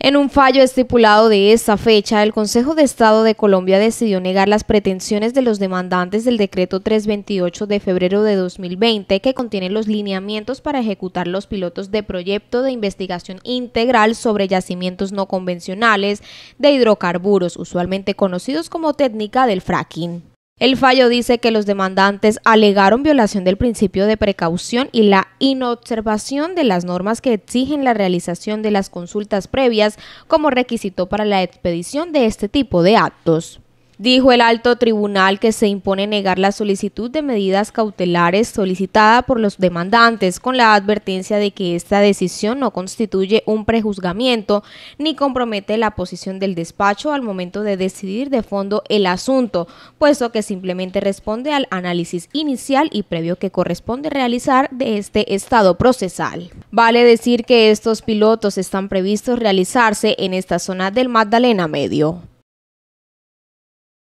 En un fallo estipulado de esta fecha, el Consejo de Estado de Colombia decidió negar las pretensiones de los demandantes del decreto 328 de febrero de 2020 que contiene los lineamientos para ejecutar los pilotos de proyecto de investigación integral sobre yacimientos no convencionales de hidrocarburos, usualmente conocidos como técnica del fracking. El fallo dice que los demandantes alegaron violación del principio de precaución y la inobservación de las normas que exigen la realización de las consultas previas como requisito para la expedición de este tipo de actos. Dijo el alto tribunal que se impone negar la solicitud de medidas cautelares solicitada por los demandantes con la advertencia de que esta decisión no constituye un prejuzgamiento ni compromete la posición del despacho al momento de decidir de fondo el asunto, puesto que simplemente responde al análisis inicial y previo que corresponde realizar de este estado procesal. Vale decir que estos pilotos están previstos realizarse en esta zona del Magdalena Medio.